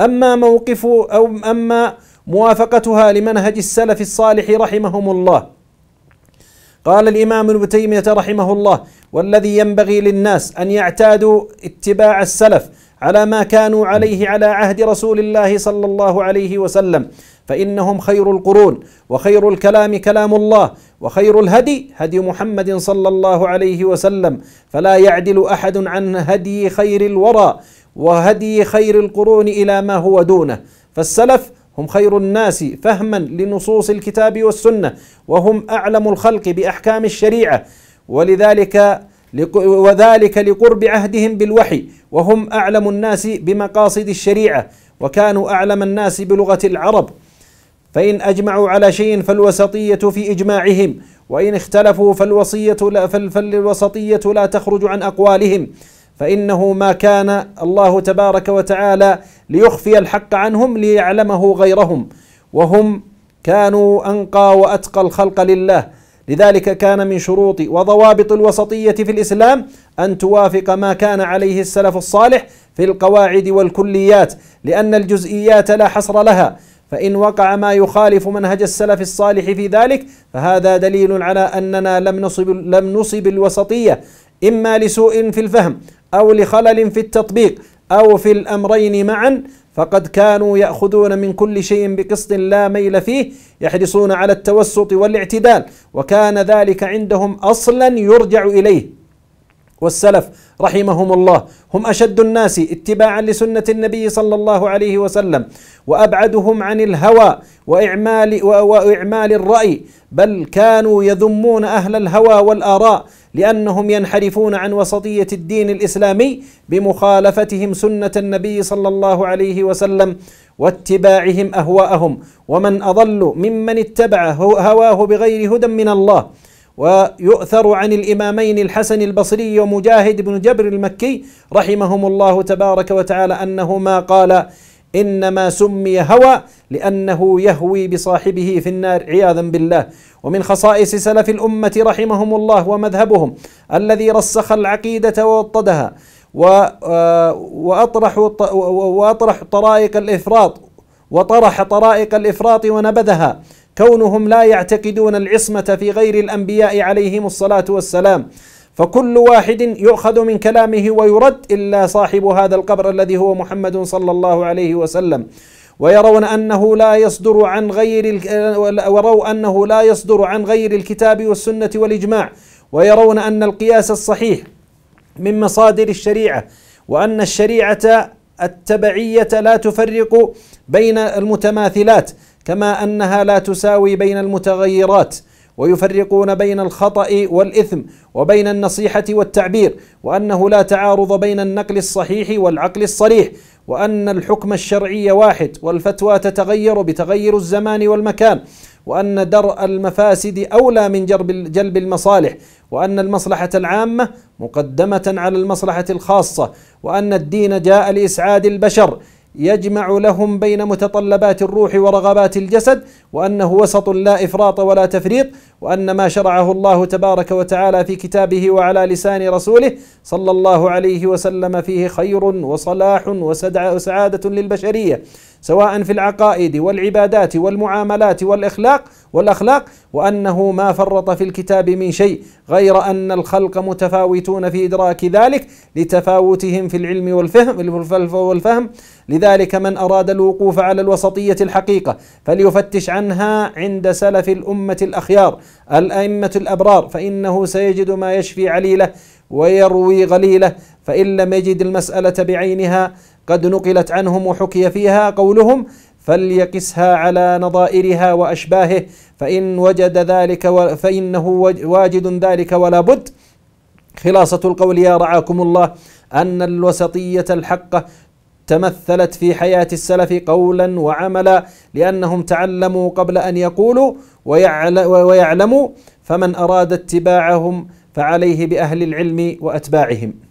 أما موقف أو أما موافقتها لمنهج السلف الصالح رحمهم الله قال الإمام ابن تيمية رحمه الله والذي ينبغي للناس أن يعتادوا اتباع السلف على ما كانوا عليه على عهد رسول الله صلى الله عليه وسلم فإنهم خير القرون وخير الكلام كلام الله وخير الهدي هدي محمد صلى الله عليه وسلم فلا يعدل أحد عن هدي خير الورى وهدي خير القرون الى ما هو دونه فالسلف هم خير الناس فهما لنصوص الكتاب والسنه وهم اعلم الخلق باحكام الشريعه ولذلك وذلك لقرب عهدهم بالوحي وهم اعلم الناس بمقاصد الشريعه وكانوا اعلم الناس بلغه العرب فان اجمعوا على شيء فالوسطيه في اجماعهم وان اختلفوا فالوصيه لا فالوسطيه لا تخرج عن اقوالهم فإنه ما كان الله تبارك وتعالى ليخفي الحق عنهم ليعلمه غيرهم وهم كانوا أنقى وأتقى الخلق لله لذلك كان من شروط وضوابط الوسطية في الإسلام أن توافق ما كان عليه السلف الصالح في القواعد والكليات لأن الجزئيات لا حصر لها فإن وقع ما يخالف منهج السلف الصالح في ذلك فهذا دليل على أننا لم نصب لم نصب الوسطية إما لسوء في الفهم أو لخلل في التطبيق أو في الأمرين معا فقد كانوا يأخذون من كل شيء بقسط لا ميل فيه يحرصون على التوسط والاعتدال وكان ذلك عندهم أصلا يرجع إليه والسلف رحمهم الله هم أشد الناس اتباعا لسنة النبي صلى الله عليه وسلم وأبعدهم عن الهوى وإعمال, وإعمال الرأي بل كانوا يذمون أهل الهوى والآراء لأنهم ينحرفون عن وسطية الدين الإسلامي بمخالفتهم سنة النبي صلى الله عليه وسلم واتباعهم أهواءهم ومن أضل ممن اتبع هواه بغير هدى من الله ويؤثر عن الإمامين الحسن البصري ومجاهد بن جبر المكي رحمهم الله تبارك وتعالى أنهما قال إنما سمي هوى لأنه يهوي بصاحبه في النار عياذا بالله ومن خصائص سلف الأمة رحمهم الله ومذهبهم الذي رسخ العقيدة ووطدها آه، وأطرح وأطرح طرائق الإفراط وطرح طرائق الإفراط ونبذها كونهم لا يعتقدون العصمة في غير الأنبياء عليهم الصلاة والسلام فكل واحد يؤخذ من كلامه ويرد إلا صاحب هذا القبر الذي هو محمد صلى الله عليه وسلم ويرون أنه لا يصدر عن غير وروا أنه لا يصدر عن غير الكتاب والسنة والإجماع ويرون أن القياس الصحيح من مصادر الشريعة وأن الشريعة التبعية لا تفرق بين المتماثلات كما انها لا تساوي بين المتغيرات ويفرقون بين الخطا والاثم وبين النصيحه والتعبير وانه لا تعارض بين النقل الصحيح والعقل الصريح وان الحكم الشرعي واحد والفتوى تتغير بتغير الزمان والمكان وان درء المفاسد اولى من جلب المصالح وان المصلحه العامه مقدمه على المصلحه الخاصه وان الدين جاء لاسعاد البشر يجمع لهم بين متطلبات الروح ورغبات الجسد وانه وسط لا افراط ولا تفريط وان ما شرعه الله تبارك وتعالى في كتابه وعلى لسان رسوله صلى الله عليه وسلم فيه خير وصلاح وسعاده للبشريه سواء في العقائد والعبادات والمعاملات والإخلاق والأخلاق وأنه ما فرط في الكتاب من شيء غير أن الخلق متفاوتون في إدراك ذلك لتفاوتهم في العلم والفهم والفهم لذلك من أراد الوقوف على الوسطية الحقيقة فليفتش عنها عند سلف الأمة الأخيار الأئمة الأبرار فإنه سيجد ما يشفي عليله ويروي غليله فإن لم يجد المسألة بعينها قد نقلت عنهم وحكي فيها قولهم فليقسها على نظائرها وأشباهه فإن وجد ذلك فإنه واجد ذلك ولا بد خلاصة القول يا رعاكم الله أن الوسطية الحقة تمثلت في حياة السلف قولا وعملا لأنهم تعلموا قبل أن يقولوا ويعلموا فمن أراد اتباعهم فعليه بأهل العلم وأتباعهم